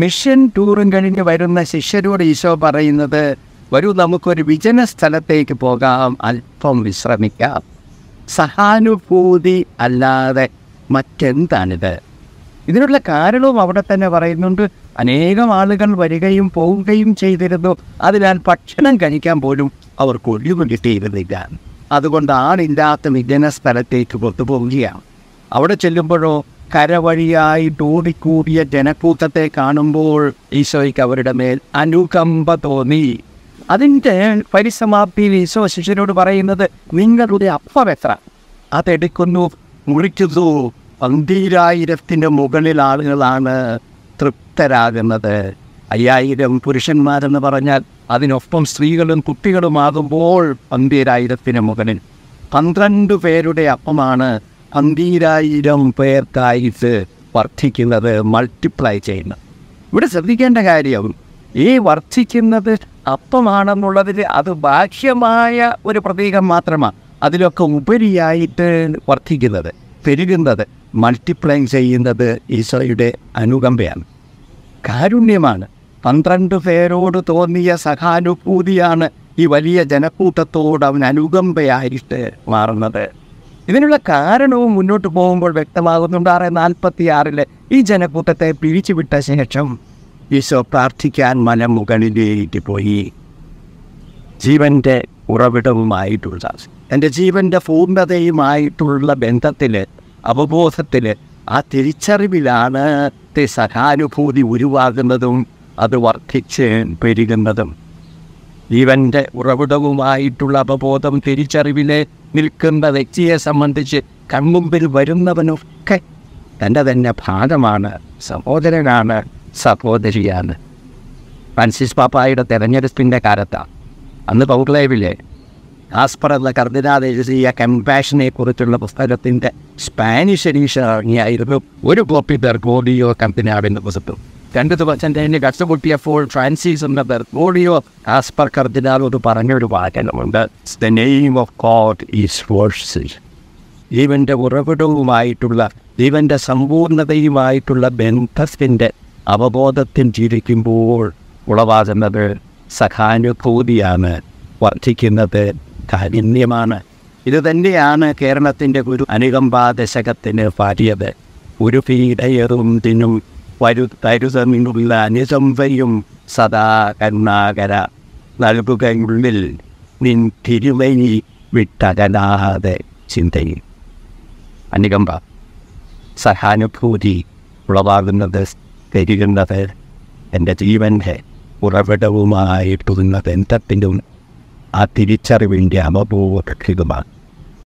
mission ടൂറും കഴിഞ്ഞ് വരുന്ന ശിഷ്യരോട് ഈശോ പറയുന്നത് വരൂ നമുക്കൊരു വിജന സ്ഥലത്തേക്ക് പോകാം അല്പം വിശ്രമിക്കാം സഹാനുഭൂതി അല്ലാതെ മറ്റെന്താണിത് ഇതിനുള്ള കാരണവും അവിടെ തന്നെ പറയുന്നുണ്ട് അനേകം ആളുകൾ വരികയും പോവുകയും ചെയ്തിരുന്നു അതിനാൽ ഭക്ഷണം കഴിക്കാൻ പോലും അവർക്ക് ഒഴിവ് കിട്ടിയിരുന്നില്ല അതുകൊണ്ട് ആളില്ലാത്ത വിജന സ്ഥലത്തേക്ക് കൊത്തുപോവുകയാണ് അവിടെ ചെല്ലുമ്പോഴോ കരവഴിയായിട്ട് ഓടിക്കൂടിയ ജനക്കൂട്ടത്തെ കാണുമ്പോൾ ഈശോയ്ക്ക് അവരുടെ മേൽ അനുകമ്പ തോന്നി അതിൻ്റെ പരിസമാപ്തിയിൽ ഈശോ ശിഷ്യനോട് പറയുന്നത് നിങ്ങളുടെ അപ്പം എത്ര അതെടുക്കുന്നു മുറിക്കുന്നു പന്തീരായിരത്തിൻ്റെ മുകളിൽ ആളുകളാണ് തൃപ്തരാകുന്നത് അയ്യായിരം പുരുഷന്മാരെന്ന് പറഞ്ഞാൽ അതിനൊപ്പം സ്ത്രീകളും കുട്ടികളുമാകുമ്പോൾ പന്തീരായിരത്തിന് മുകളിൽ പന്ത്രണ്ട് പേരുടെ അപ്പമാണ് പന്തീരായിരം പേർക്കായിട്ട് വർദ്ധിക്കുന്നത് മൾട്ടിപ്ലൈ ചെയ്യുന്നത് ഇവിടെ ശ്രദ്ധിക്കേണ്ട കാര്യം ഈ വർദ്ധിക്കുന്നത് അപ്പമാണെന്നുള്ളതിൽ അത് ബാഹ്യമായ ഒരു പ്രതീകം മാത്രമാണ് അതിലൊക്കെ ഉപരിയായിട്ട് വർദ്ധിക്കുന്നത് പെരുകുന്നത് മൾട്ടിപ്ലൈ ചെയ്യുന്നത് ഈശോയുടെ അനുകമ്പയാണ് കാരുണ്യമാണ് പന്ത്രണ്ട് പേരോട് തോന്നിയ സഹാനുഭൂതിയാണ് ഈ വലിയ ജനക്കൂട്ടത്തോട് അവൻ അനുകമ്പയായിട്ട് മാറുന്നത് ഇതിനുള്ള കാരണവും മുന്നോട്ട് പോകുമ്പോൾ വ്യക്തമാകുന്നുണ്ട് ആറ് നാൽപ്പത്തിയാറിലെ ഈ ജനക്കൂട്ടത്തെ പിരിച്ചുവിട്ട ശേഷം ഈശോ പ്രാർത്ഥിക്കാൻ മലം മുകളിലേക്ക് പോയി ജീവൻ്റെ ഉറവിടവുമായിട്ടുള്ള എൻ്റെ ജീവൻ്റെ പൂർണ്ണതയുമായിട്ടുള്ള ബന്ധത്തിൽ അവബോധത്തിൽ ആ തിരിച്ചറിവിലാണ് സഹാനുഭൂതി ഉരുവാകുന്നതും അത് വർദ്ധിച്ച് പെരുകുന്നതും ജീവന്റെ ഉറവിടവുമായിട്ടുള്ള അവബോധം തിരിച്ചറിവിലെ നിൽക്കുന്ന വ്യക്തിയെ സംബന്ധിച്ച് കൺമുമ്പിൽ വരുന്നവനൊക്കെ തൻ്റെ തന്നെ ഭാഗമാണ് സഹോദരനാണ് സഹോദരിയാണ് ഫ്രാൻസിസ് പാപ്പായുടെ തെരഞ്ഞെടുപ്പിൻ്റെ കാലത്താണ് അന്ന് പൗക്ലേവിലെ ആസ്പർ എന്ന കർദിനാൾ കമ്പാഷനെ കുറിച്ചുള്ള പുസ്തകത്തിൻ്റെ സ്പാനിഷ് എഡീഷൻ ഇറങ്ങിയായിരുന്നു ഒരു കോപ്പി പെർ കോടിയോ കർദിനാളിൻ്റെ പുസ്തകം രണ്ട് ദിവസം കഴിഞ്ഞ് ഗസ് പൊട്ടിയപ്പോൾ ഫ്രാൻസിസ് എന്ന ബെർഗോഡിയോ ആസ്പർ കർദിനാലോട് പറഞ്ഞൊരു വാചനമുണ്ട് the name of God is verse ജീവൻ്റെ ഉറവിടവുമായിട്ടുള്ള ജീവൻ്റെ സമ്പൂർണതയുമായിട്ടുള്ള ബന്ധത്തിൻ്റെ അവബോധത്തിൽ ജീവിക്കുമ്പോൾ ഉളവാകുന്നത് സഹാനുഭൂതിയാണ് വർദ്ധിക്കുന്നത് കാരുണ്യമാണ് ഇത് തന്നെയാണ് കേരളത്തിൻ്റെ ഒരു അനുകമ്പാ ദശകത്തിന് പാടിയത് ഒരു പീഡയറും തിനും വരൂ തരൂ സർ നിന്നുള്ള അനുസംഭയും സദാ കരുണാകര നൽകുകയുള്ളിൽ നിൻ തിരുമൈനി വിട്ടകലാതെ ചിന്തയിൽ അനുകമ്പ സഹാനുഭൂതി ഉളവാകുന്നത് തരുകുന്നത് എൻ്റെ ജീവൻ്റെ ഉറവിടവുമായിട്ടുള്ള ബന്ധത്തിൻ്റെ ആ തിരിച്ചറിവിൻ്റെ അമബോധമാണ്